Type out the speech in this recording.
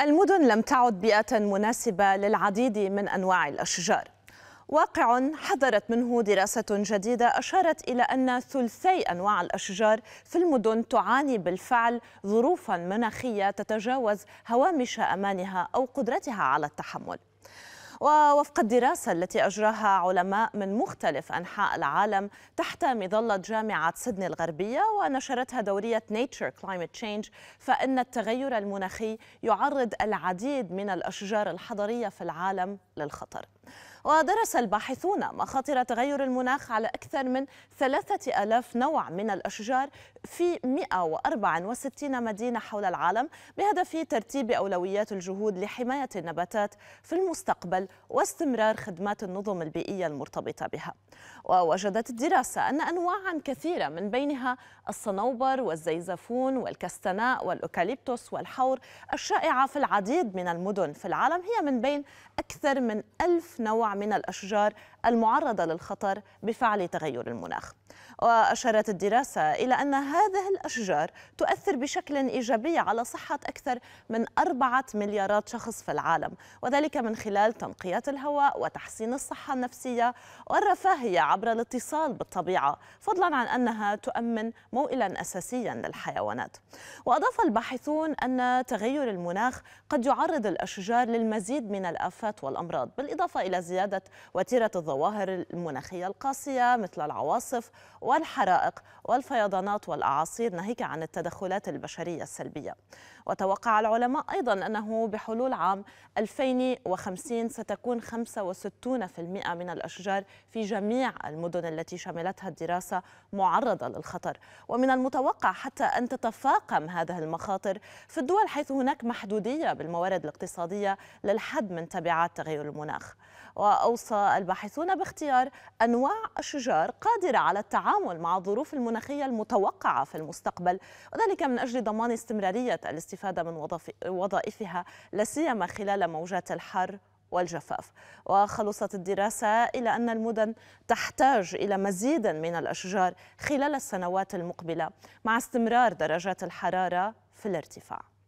المدن لم تعد بيئة مناسبة للعديد من أنواع الأشجار واقع حذرت منه دراسة جديدة أشارت إلى أن ثلثي أنواع الأشجار في المدن تعاني بالفعل ظروفا مناخية تتجاوز هوامش أمانها أو قدرتها على التحمل ووفق الدراسة التي أجراها علماء من مختلف أنحاء العالم تحت مظلة جامعة سيدني الغربية ونشرتها دورية نيتشر كلايمت تشينج فإن التغير المناخي يعرض العديد من الأشجار الحضرية في العالم للخطر ودرس الباحثون مخاطر تغير المناخ على أكثر من 3000 نوع من الأشجار في 164 مدينة حول العالم بهدف ترتيب أولويات الجهود لحماية النباتات في المستقبل واستمرار خدمات النظم البيئية المرتبطة بها ووجدت الدراسة أن أنواعا كثيرة من بينها الصنوبر والزيزفون والكستناء والأوكاليبتوس والحور الشائعة في العديد من المدن في العالم هي من بين أكثر من ألف نوع من الأشجار المعرضة للخطر بفعل تغير المناخ وأشارت الدراسة إلى أن هذه الأشجار تؤثر بشكل إيجابي على صحة أكثر من أربعة مليارات شخص في العالم وذلك من خلال تنقية الهواء وتحسين الصحة النفسية والرفاهية عبر الاتصال بالطبيعة فضلا عن أنها تؤمن موئلا أساسيا للحيوانات وأضاف الباحثون أن تغير المناخ قد يعرض الأشجار للمزيد من الآفات والأمراض بالإضافة إلى زيادة وتيرة الظواهر المناخية القاسية مثل العواصف والحرائق والفيضانات والأعاصير ناهيك عن التدخلات البشرية السلبية وتوقع العلماء أيضا أنه بحلول عام 2050 ستكون 65% من الأشجار في جميع المدن التي شملتها الدراسة معرضة للخطر ومن المتوقع حتى أن تتفاقم هذه المخاطر في الدول حيث هناك محدودية بالموارد الاقتصادية للحد من تبعات تغير المناخ وأوصى الباحثون باختيار أنواع أشجار قادرة على التعامل مع الظروف المناخية المتوقعة في المستقبل وذلك من أجل ضمان استمرارية الاستفادة من وظائفها لاسيما خلال موجات الحر والجفاف وخلصت الدراسة إلى أن المدن تحتاج إلى مزيد من الأشجار خلال السنوات المقبلة مع استمرار درجات الحرارة في الارتفاع